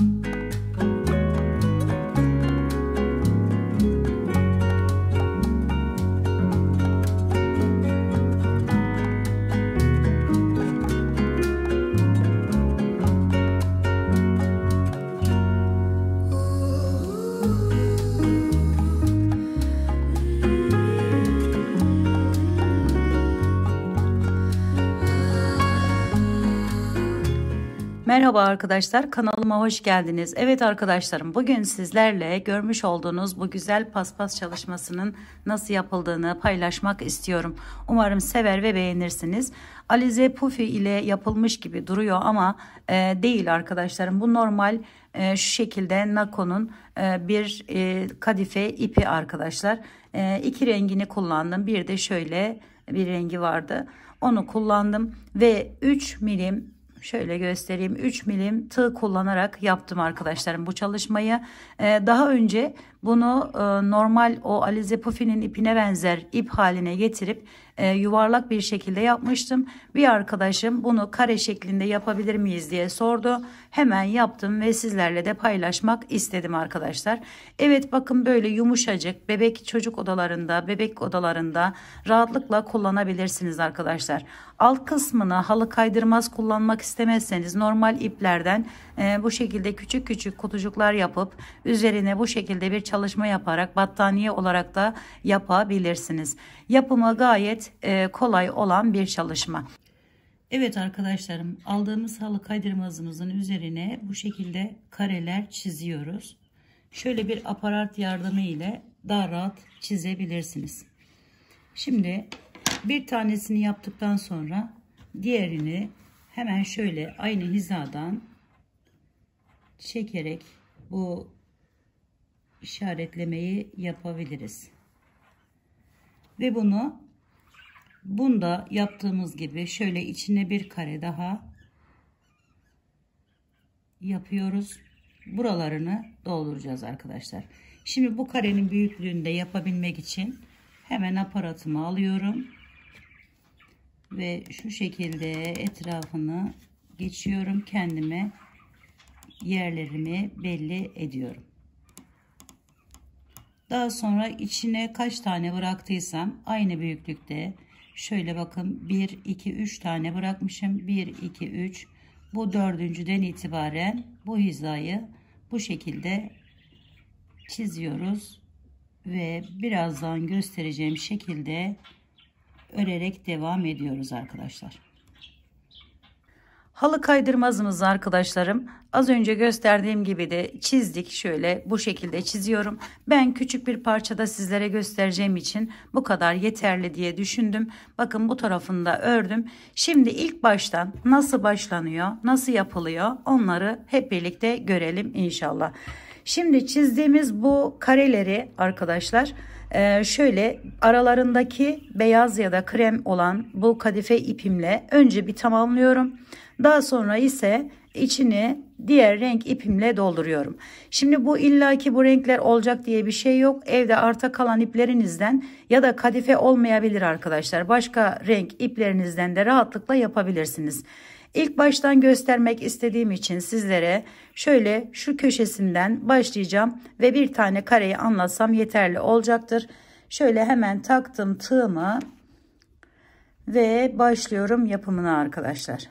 you. Merhaba arkadaşlar kanalıma hoş geldiniz. Evet arkadaşlarım bugün sizlerle görmüş olduğunuz bu güzel paspas çalışmasının nasıl yapıldığını paylaşmak istiyorum. Umarım sever ve beğenirsiniz. Alize pufi ile yapılmış gibi duruyor ama e, değil arkadaşlarım. Bu normal e, şu şekilde Nako'nun e, bir e, kadife ipi arkadaşlar. E, iki rengini kullandım. Bir de şöyle bir rengi vardı. Onu kullandım ve 3 milim şöyle göstereyim 3 milim tığ kullanarak yaptım arkadaşlarım bu çalışmayı. Ee, daha önce bunu e, normal o alize pufinin ipine benzer ip haline getirip e, yuvarlak bir şekilde yapmıştım. Bir arkadaşım bunu kare şeklinde yapabilir miyiz diye sordu. Hemen yaptım ve sizlerle de paylaşmak istedim arkadaşlar. Evet bakın böyle yumuşacık bebek çocuk odalarında bebek odalarında rahatlıkla kullanabilirsiniz arkadaşlar. Alt kısmını halı kaydırmaz kullanmak istemezseniz normal iplerden ee, bu şekilde küçük küçük kutucuklar yapıp üzerine bu şekilde bir çalışma yaparak battaniye olarak da yapabilirsiniz. Yapımı gayet e, kolay olan bir çalışma. Evet arkadaşlarım aldığımız halı kaydırmazımızın üzerine bu şekilde kareler çiziyoruz. Şöyle bir aparat yardımı ile daha rahat çizebilirsiniz. Şimdi bir tanesini yaptıktan sonra diğerini hemen şöyle aynı hizadan çekerek bu işaretlemeyi yapabiliriz. Ve bunu bunda yaptığımız gibi şöyle içine bir kare daha yapıyoruz. Buralarını dolduracağız arkadaşlar. Şimdi bu karenin büyüklüğünü de yapabilmek için hemen aparatımı alıyorum. Ve şu şekilde etrafını geçiyorum kendime yerlerimi belli ediyorum. Daha sonra içine kaç tane bıraktıysam aynı büyüklükte şöyle bakın 1 2 3 tane bırakmışım. 1 2 3 bu dördüncüden itibaren bu hizayı bu şekilde çiziyoruz ve birazdan göstereceğim şekilde örerek devam ediyoruz arkadaşlar. Halı kaydırmazımız arkadaşlarım. Az önce gösterdiğim gibi de çizdik. Şöyle bu şekilde çiziyorum. Ben küçük bir parçada sizlere göstereceğim için bu kadar yeterli diye düşündüm. Bakın bu tarafını da ördüm. Şimdi ilk baştan nasıl başlanıyor, nasıl yapılıyor onları hep birlikte görelim inşallah. Şimdi çizdiğimiz bu kareleri arkadaşlar e, şöyle aralarındaki beyaz ya da krem olan bu kadife ipimle önce bir tamamlıyorum. Daha sonra ise içini diğer renk ipimle dolduruyorum. Şimdi bu illaki bu renkler olacak diye bir şey yok. Evde arta kalan iplerinizden ya da kadife olmayabilir arkadaşlar. Başka renk iplerinizden de rahatlıkla yapabilirsiniz. İlk baştan göstermek istediğim için sizlere şöyle şu köşesinden başlayacağım ve bir tane kareyi anlatsam yeterli olacaktır. Şöyle hemen taktım tığımı ve başlıyorum yapımına arkadaşlar.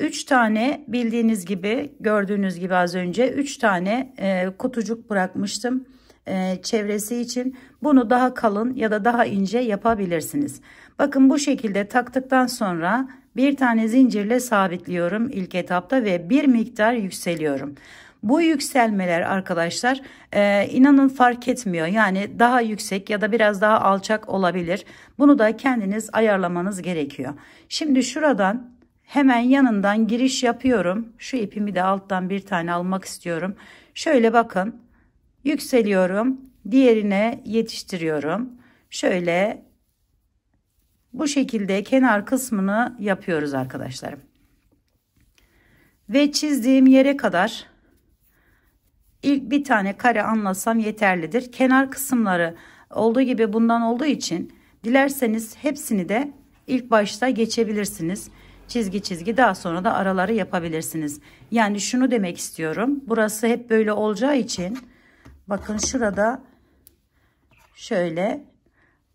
3 tane bildiğiniz gibi gördüğünüz gibi az önce 3 tane e, kutucuk bırakmıştım e, çevresi için. Bunu daha kalın ya da daha ince yapabilirsiniz. Bakın bu şekilde taktıktan sonra bir tane zincirle sabitliyorum ilk etapta ve bir miktar yükseliyorum. Bu yükselmeler arkadaşlar e, inanın fark etmiyor. Yani daha yüksek ya da biraz daha alçak olabilir. Bunu da kendiniz ayarlamanız gerekiyor. Şimdi şuradan Hemen yanından giriş yapıyorum. Şu ipimi de alttan bir tane almak istiyorum. Şöyle bakın. Yükseliyorum. Diğerine yetiştiriyorum. Şöyle bu şekilde kenar kısmını yapıyoruz arkadaşlarım. Ve çizdiğim yere kadar ilk bir tane kare anlasam yeterlidir. Kenar kısımları olduğu gibi bundan olduğu için dilerseniz hepsini de ilk başta geçebilirsiniz çizgi çizgi daha sonra da araları yapabilirsiniz. Yani şunu demek istiyorum. Burası hep böyle olacağı için bakın şurada şöyle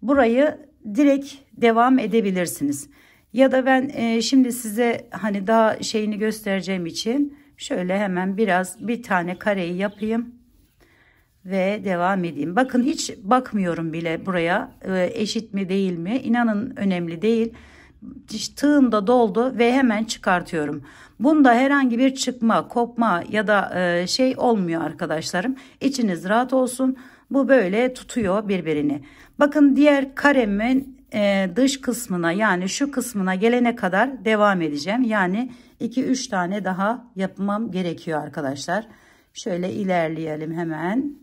burayı direkt devam edebilirsiniz. Ya da ben e, şimdi size hani daha şeyini göstereceğim için şöyle hemen biraz bir tane kareyi yapayım ve devam edeyim. Bakın hiç bakmıyorum bile buraya e, eşit mi değil mi? İnanın önemli değil. Tığında doldu ve hemen çıkartıyorum. Bunda herhangi bir çıkma, kopma ya da e, şey olmuyor arkadaşlarım. İçiniz rahat olsun. Bu böyle tutuyor birbirini. Bakın diğer karemin e, dış kısmına yani şu kısmına gelene kadar devam edeceğim. Yani 2-3 tane daha yapmam gerekiyor arkadaşlar. Şöyle ilerleyelim hemen.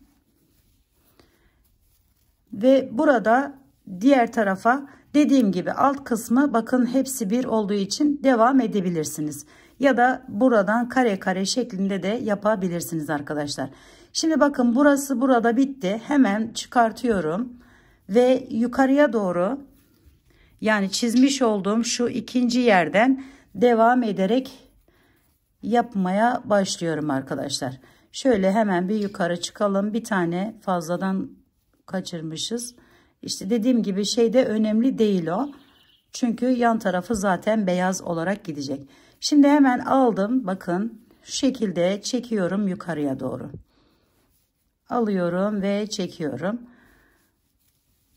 Ve burada diğer tarafa dediğim gibi alt kısmı bakın hepsi bir olduğu için devam edebilirsiniz. Ya da buradan kare kare şeklinde de yapabilirsiniz arkadaşlar. Şimdi bakın burası burada bitti. Hemen çıkartıyorum ve yukarıya doğru yani çizmiş olduğum şu ikinci yerden devam ederek yapmaya başlıyorum arkadaşlar. Şöyle hemen bir yukarı çıkalım. Bir tane fazladan kaçırmışız. İşte dediğim gibi şey de önemli değil o. Çünkü yan tarafı zaten beyaz olarak gidecek. Şimdi hemen aldım. Bakın şu şekilde çekiyorum yukarıya doğru. Alıyorum ve çekiyorum.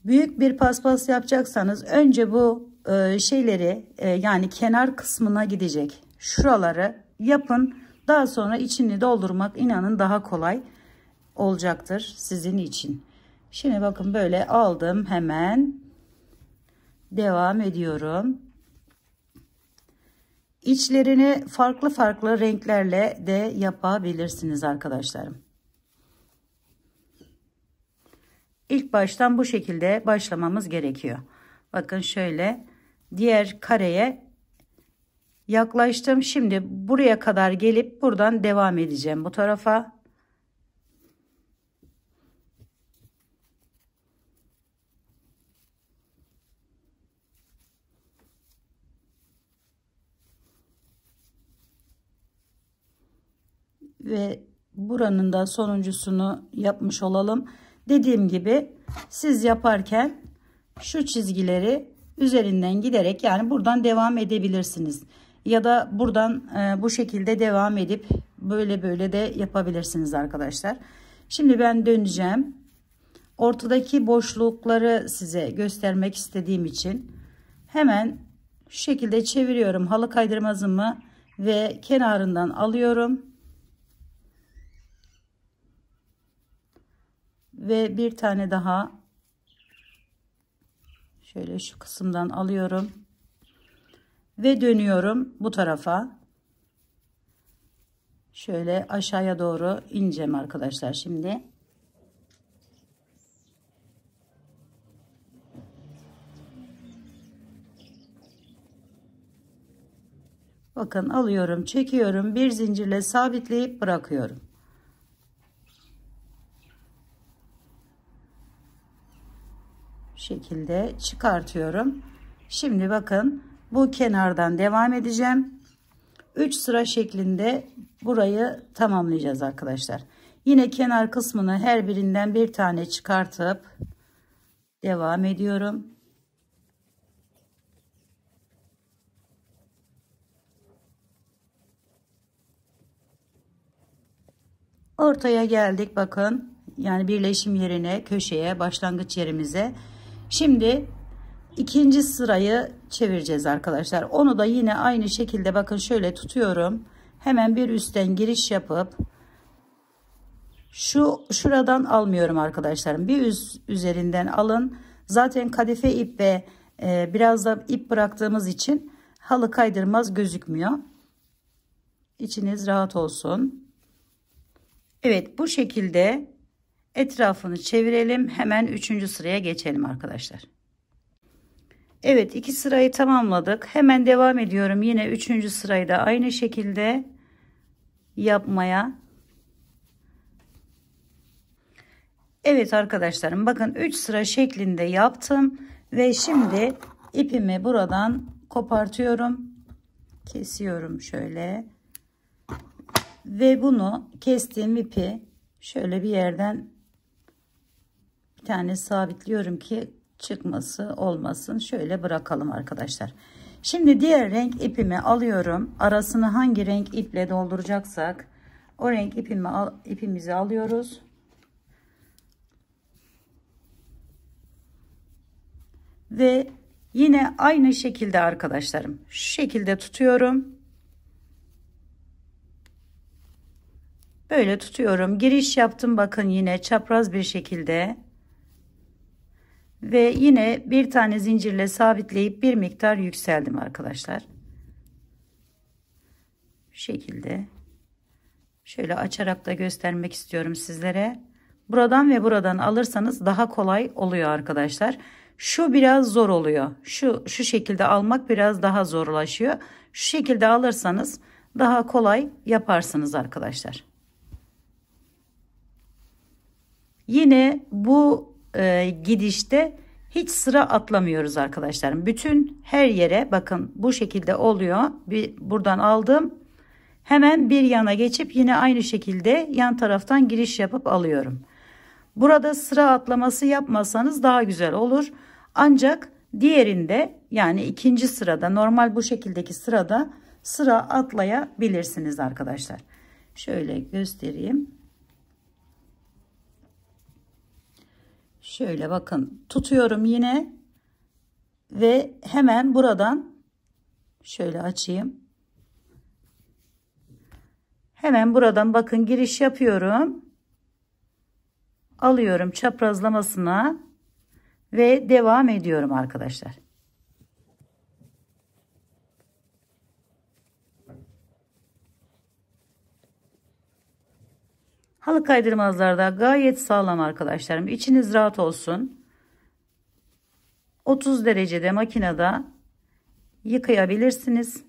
Büyük bir paspas yapacaksanız önce bu e, şeyleri e, yani kenar kısmına gidecek. Şuraları yapın. Daha sonra içini doldurmak inanın daha kolay olacaktır sizin için. Şimdi bakın böyle aldım hemen. Devam ediyorum. İçlerini farklı farklı renklerle de yapabilirsiniz arkadaşlarım. İlk baştan bu şekilde başlamamız gerekiyor. Bakın şöyle diğer kareye yaklaştım. Şimdi buraya kadar gelip buradan devam edeceğim bu tarafa. ve buranın da sonuncusunu yapmış olalım. Dediğim gibi siz yaparken şu çizgileri üzerinden giderek yani buradan devam edebilirsiniz. Ya da buradan e, bu şekilde devam edip böyle böyle de yapabilirsiniz arkadaşlar. Şimdi ben döneceğim. Ortadaki boşlukları size göstermek istediğim için hemen şu şekilde çeviriyorum halı kaydırmazımı ve kenarından alıyorum ve bir tane daha şöyle şu kısımdan alıyorum ve dönüyorum bu tarafa şöyle aşağıya doğru ineceğim arkadaşlar şimdi bakın alıyorum çekiyorum bir zincirle sabitleyip bırakıyorum şekilde çıkartıyorum. Şimdi bakın bu kenardan devam edeceğim. 3 sıra şeklinde burayı tamamlayacağız arkadaşlar. Yine kenar kısmını her birinden bir tane çıkartıp devam ediyorum. Ortaya geldik bakın. Yani birleşim yerine, köşeye, başlangıç yerimize Şimdi ikinci sırayı çevireceğiz arkadaşlar. Onu da yine aynı şekilde bakın şöyle tutuyorum. Hemen bir üstten giriş yapıp şu şuradan almıyorum arkadaşlarım. Bir üst üzerinden alın. Zaten kadife ip ve e, biraz da ip bıraktığımız için halı kaydırmaz gözükmüyor. İçiniz rahat olsun. Evet bu şekilde Etrafını çevirelim. Hemen üçüncü sıraya geçelim arkadaşlar. Evet iki sırayı tamamladık. Hemen devam ediyorum. Yine üçüncü sırayı da aynı şekilde yapmaya. Evet arkadaşlarım bakın 3 sıra şeklinde yaptım. Ve şimdi ipimi buradan kopartıyorum. Kesiyorum şöyle. Ve bunu kestiğim ipi şöyle bir yerden tane sabitliyorum ki çıkması olmasın. Şöyle bırakalım arkadaşlar. Şimdi diğer renk ipimi alıyorum. Arasını hangi renk iple dolduracaksak o renk ipimi al, ipimizi alıyoruz. Ve yine aynı şekilde arkadaşlarım şu şekilde tutuyorum. Böyle tutuyorum. Giriş yaptım bakın yine çapraz bir şekilde. Ve yine bir tane zincirle sabitleyip bir miktar yükseldim arkadaşlar. Bu şekilde. Şöyle açarak da göstermek istiyorum sizlere. Buradan ve buradan alırsanız daha kolay oluyor arkadaşlar. Şu biraz zor oluyor. Şu şu şekilde almak biraz daha zorlaşıyor. Şu şekilde alırsanız daha kolay yaparsınız arkadaşlar. Yine bu e, gidişte hiç sıra atlamıyoruz arkadaşlar. Bütün her yere bakın bu şekilde oluyor. Bir, buradan aldım. Hemen bir yana geçip yine aynı şekilde yan taraftan giriş yapıp alıyorum. Burada sıra atlaması yapmasanız daha güzel olur. Ancak diğerinde yani ikinci sırada normal bu şekildeki sırada sıra atlayabilirsiniz arkadaşlar. Şöyle göstereyim. Şöyle bakın tutuyorum yine ve hemen buradan şöyle açayım. Hemen buradan bakın giriş yapıyorum. Alıyorum çaprazlamasına ve devam ediyorum arkadaşlar. Halı kaydırmazlarda gayet sağlam arkadaşlarım. İçiniz rahat olsun. 30 derecede makinede yıkayabilirsiniz.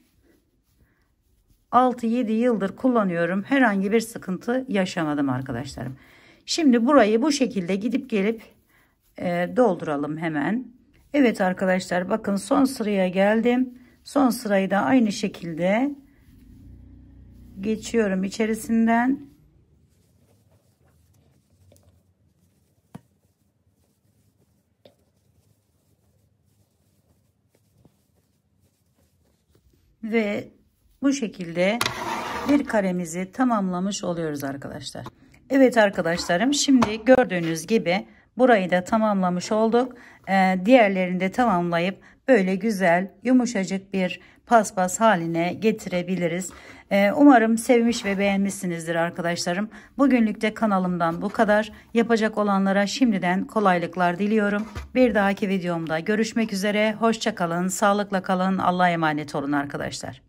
6-7 yıldır kullanıyorum. Herhangi bir sıkıntı yaşamadım arkadaşlarım. Şimdi burayı bu şekilde gidip gelip e, dolduralım hemen. Evet arkadaşlar bakın son sıraya geldim. Son sırayı da aynı şekilde geçiyorum içerisinden. Ve bu şekilde bir karemizi tamamlamış oluyoruz arkadaşlar. Evet arkadaşlarım şimdi gördüğünüz gibi burayı da tamamlamış olduk. Ee, diğerlerini de tamamlayıp böyle güzel yumuşacık bir paspas haline getirebiliriz. Ee, umarım sevmiş ve beğenmişsinizdir arkadaşlarım. Bugünlük de kanalımdan bu kadar. Yapacak olanlara şimdiden kolaylıklar diliyorum. Bir dahaki videomda görüşmek üzere. Hoşçakalın, sağlıkla kalın, Allah'a emanet olun arkadaşlar.